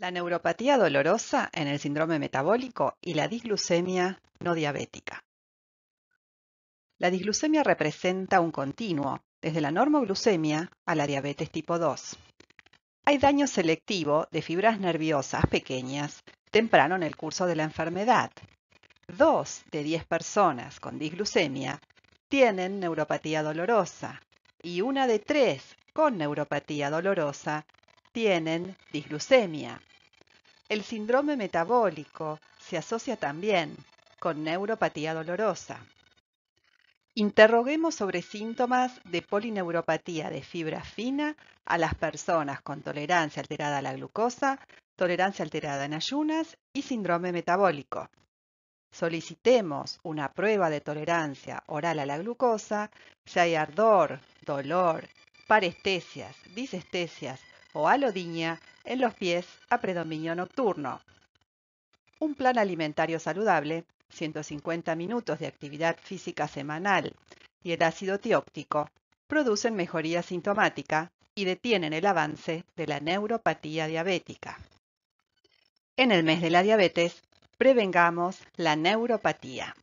La neuropatía dolorosa en el síndrome metabólico y la disglucemia no diabética. La disglucemia representa un continuo, desde la normoglucemia a la diabetes tipo 2. Hay daño selectivo de fibras nerviosas pequeñas temprano en el curso de la enfermedad. Dos de diez personas con disglucemia tienen neuropatía dolorosa y una de tres con neuropatía dolorosa tienen disglucemia. El síndrome metabólico se asocia también con neuropatía dolorosa. Interroguemos sobre síntomas de polineuropatía de fibra fina a las personas con tolerancia alterada a la glucosa, tolerancia alterada en ayunas y síndrome metabólico. Solicitemos una prueba de tolerancia oral a la glucosa si hay ardor, dolor, parestesias, disestesias o alodiña en los pies a predominio nocturno. Un plan alimentario saludable, 150 minutos de actividad física semanal y el ácido tióptico producen mejoría sintomática y detienen el avance de la neuropatía diabética. En el mes de la diabetes, prevengamos la neuropatía.